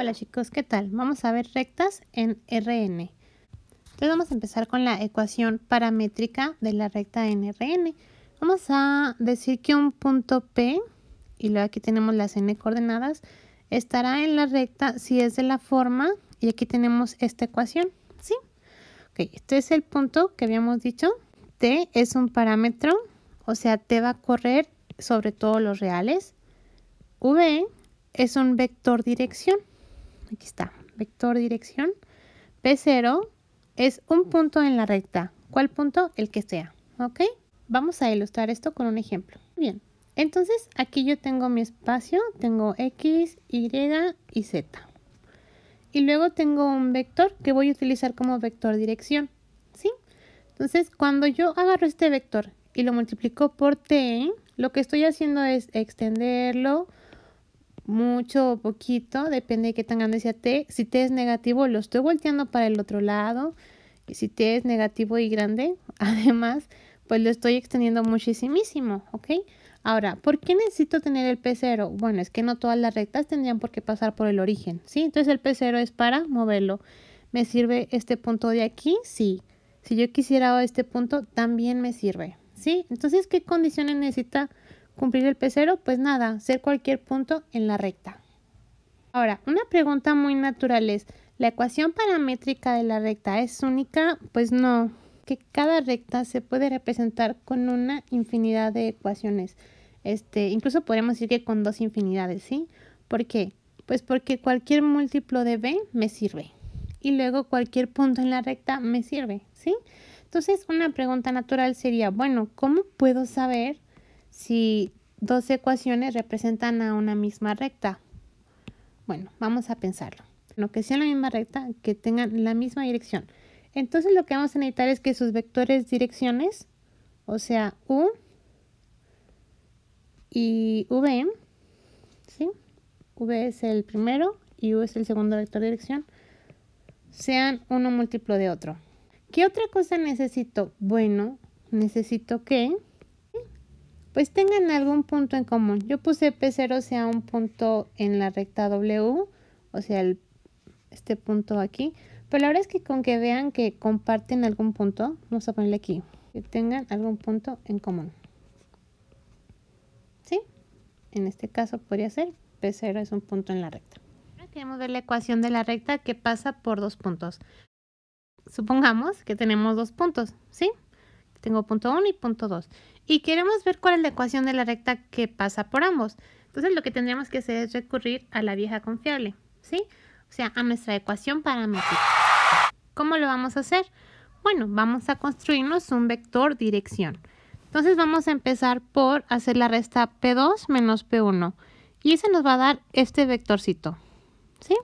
Hola chicos, ¿qué tal? Vamos a ver rectas en RN. Entonces vamos a empezar con la ecuación paramétrica de la recta en RN. Vamos a decir que un punto P, y luego aquí tenemos las n coordenadas, estará en la recta si es de la forma, y aquí tenemos esta ecuación, ¿sí? Ok, este es el punto que habíamos dicho. T es un parámetro, o sea, T va a correr sobre todos los reales. V es un vector dirección aquí está, vector dirección, P0 es un punto en la recta. ¿Cuál punto? El que sea, ¿ok? Vamos a ilustrar esto con un ejemplo. Bien, entonces aquí yo tengo mi espacio, tengo X, Y y Z. Y luego tengo un vector que voy a utilizar como vector dirección, ¿sí? Entonces cuando yo agarro este vector y lo multiplico por T, lo que estoy haciendo es extenderlo, mucho o poquito, depende de qué tan grande sea T. Si T es negativo, lo estoy volteando para el otro lado. Y si T es negativo y grande, además, pues lo estoy extendiendo muchísimo, ¿ok? Ahora, ¿por qué necesito tener el P0? Bueno, es que no todas las rectas tendrían por qué pasar por el origen, ¿sí? Entonces el P0 es para moverlo. ¿Me sirve este punto de aquí? Sí. Si yo quisiera este punto, también me sirve, ¿sí? Entonces, ¿qué condiciones necesita cumplir el P0? Pues nada, ser cualquier punto en la recta. Ahora, una pregunta muy natural es, ¿la ecuación paramétrica de la recta es única? Pues no, que cada recta se puede representar con una infinidad de ecuaciones. Este, incluso podemos decir que con dos infinidades, ¿sí? ¿Por qué? Pues porque cualquier múltiplo de b me sirve y luego cualquier punto en la recta me sirve, ¿sí? Entonces, una pregunta natural sería, bueno, ¿cómo puedo saber si dos ecuaciones representan a una misma recta? Bueno, vamos a pensarlo. Lo que sea la misma recta, que tengan la misma dirección. Entonces lo que vamos a necesitar es que sus vectores direcciones, o sea, U y V, ¿sí? V es el primero y U es el segundo vector de dirección, sean uno múltiplo de otro. ¿Qué otra cosa necesito? Bueno, necesito que pues tengan algún punto en común. Yo puse P0 sea un punto en la recta W, o sea, este punto aquí. Pero la verdad es que con que vean que comparten algún punto, vamos a ponerle aquí, que tengan algún punto en común. ¿Sí? En este caso podría ser P0 es un punto en la recta. Ahora queremos ver la ecuación de la recta que pasa por dos puntos. Supongamos que tenemos dos puntos, ¿sí? Tengo punto 1 y punto 2 y queremos ver cuál es la ecuación de la recta que pasa por ambos. Entonces lo que tendríamos que hacer es recurrir a la vieja confiable, ¿sí? O sea, a nuestra ecuación paramétrica. ¿Cómo lo vamos a hacer? Bueno, vamos a construirnos un vector dirección. Entonces vamos a empezar por hacer la resta P2 menos P1. Y ese nos va a dar este vectorcito, ¿sí?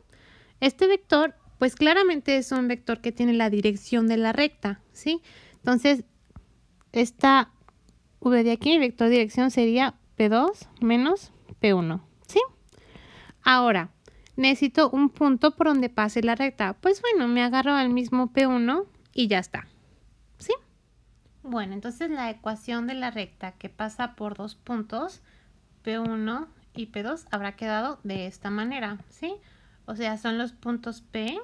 Este vector, pues claramente es un vector que tiene la dirección de la recta, ¿sí? Entonces, esta V de aquí, el vector dirección sería P2 menos P1, ¿sí? Ahora, necesito un punto por donde pase la recta. Pues bueno, me agarro al mismo P1 y ya está, ¿sí? Bueno, entonces la ecuación de la recta que pasa por dos puntos, P1 y P2, habrá quedado de esta manera, ¿sí? O sea, son los puntos P,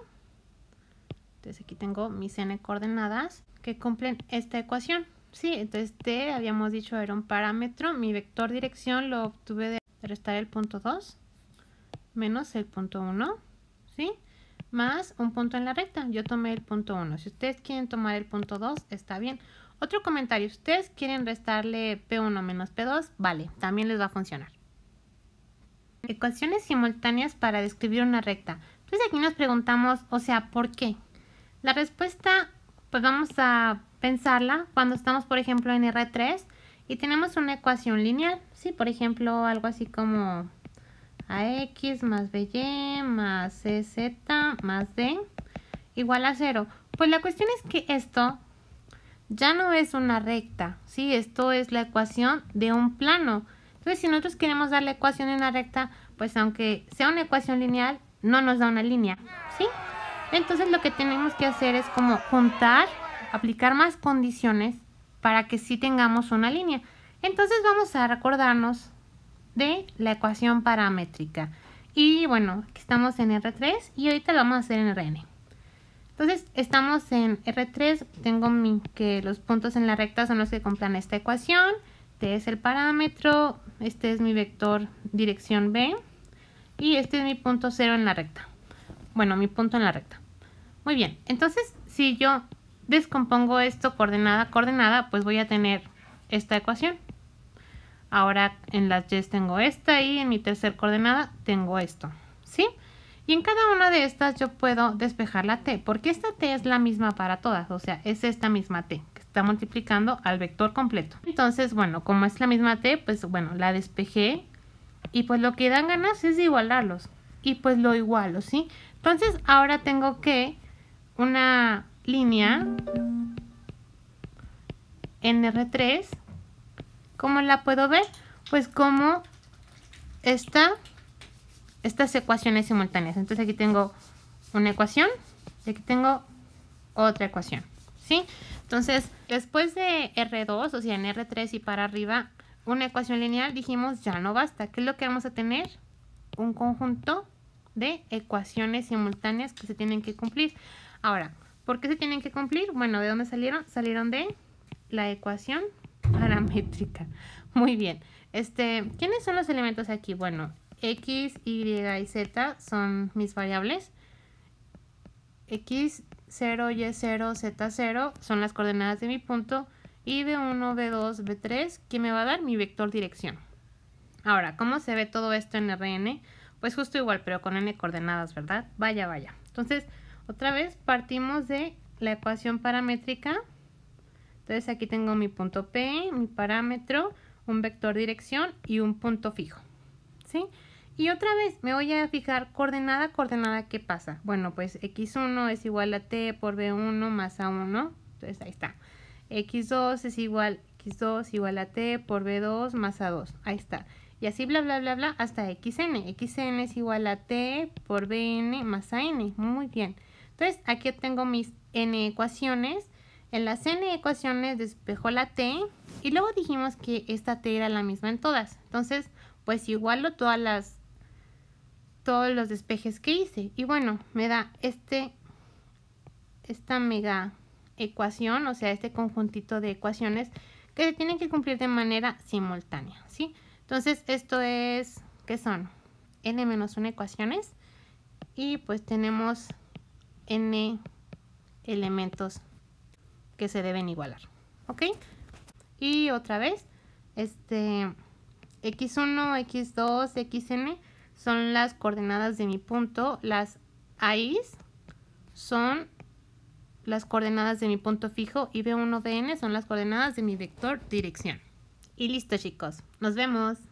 entonces aquí tengo mis n coordenadas, que cumplen esta ecuación. Sí, entonces t, habíamos dicho, era un parámetro. Mi vector dirección lo obtuve de restar el punto 2 menos el punto 1, ¿sí? Más un punto en la recta. Yo tomé el punto 1. Si ustedes quieren tomar el punto 2, está bien. Otro comentario, ustedes quieren restarle P1 menos P2, vale, también les va a funcionar. Ecuaciones simultáneas para describir una recta. Entonces aquí nos preguntamos, o sea, ¿por qué? La respuesta pues vamos a pensarla cuando estamos, por ejemplo, en R3 y tenemos una ecuación lineal, ¿sí? Por ejemplo, algo así como AX más BY más z más D igual a cero. Pues la cuestión es que esto ya no es una recta, ¿sí? Esto es la ecuación de un plano. Entonces, si nosotros queremos dar la ecuación en una recta, pues aunque sea una ecuación lineal, no nos da una línea, ¿sí? Entonces lo que tenemos que hacer es como juntar, aplicar más condiciones para que sí tengamos una línea. Entonces vamos a recordarnos de la ecuación paramétrica. Y bueno, aquí estamos en R3 y ahorita lo vamos a hacer en Rn. Entonces estamos en R3, tengo que los puntos en la recta son los que compran esta ecuación. Este es el parámetro, este es mi vector dirección B y este es mi punto cero en la recta. Bueno, mi punto en la recta. Muy bien, entonces si yo descompongo esto coordenada coordenada, pues voy a tener esta ecuación. Ahora en las y tengo esta y en mi tercer coordenada tengo esto, ¿sí? Y en cada una de estas yo puedo despejar la t, porque esta t es la misma para todas, o sea, es esta misma t que está multiplicando al vector completo. Entonces, bueno, como es la misma t, pues bueno, la despejé y pues lo que dan ganas es igualarlos y pues lo igualo, ¿sí? Entonces ahora tengo que una línea en R3. ¿Cómo la puedo ver? Pues como esta, estas ecuaciones simultáneas. Entonces aquí tengo una ecuación y aquí tengo otra ecuación. ¿Sí? Entonces, después de R2, o sea, en R3 y para arriba, una ecuación lineal, dijimos ya no basta. ¿Qué es lo que vamos a tener? Un conjunto de ecuaciones simultáneas que se tienen que cumplir. Ahora, ¿por qué se tienen que cumplir? Bueno, ¿de dónde salieron? Salieron de la ecuación paramétrica. Muy bien. Este, ¿Quiénes son los elementos aquí? Bueno, X, Y y Z son mis variables. X, 0, Y0, Z0 son las coordenadas de mi punto. Y de 1 B2, B3, que me va a dar mi vector dirección. Ahora, ¿cómo se ve todo esto en RN? Pues justo igual, pero con n coordenadas, ¿verdad? Vaya, vaya. Entonces, otra vez partimos de la ecuación paramétrica. Entonces aquí tengo mi punto P, mi parámetro, un vector dirección y un punto fijo. ¿Sí? Y otra vez me voy a fijar coordenada, coordenada, ¿qué pasa? Bueno, pues x1 es igual a t por b1 más a1, entonces ahí está. x2 es igual, x a t por b2 más a2, ahí está. Y así bla, bla, bla, bla, hasta xn. xn es igual a t por bn más an, muy bien. Entonces, aquí tengo mis n ecuaciones. En las n ecuaciones despejo la t y luego dijimos que esta t era la misma en todas. Entonces, pues igualo todas las todos los despejes que hice. Y bueno, me da este esta mega ecuación, o sea, este conjuntito de ecuaciones que se tienen que cumplir de manera simultánea, ¿sí? Entonces, esto es, ¿qué son? n menos 1 ecuaciones y pues tenemos n elementos que se deben igualar. ¿Ok? Y otra vez, este x1, x2, xn son las coordenadas de mi punto, las AIs son las coordenadas de mi punto fijo y B1, BN son las coordenadas de mi vector dirección. Y listo chicos, nos vemos.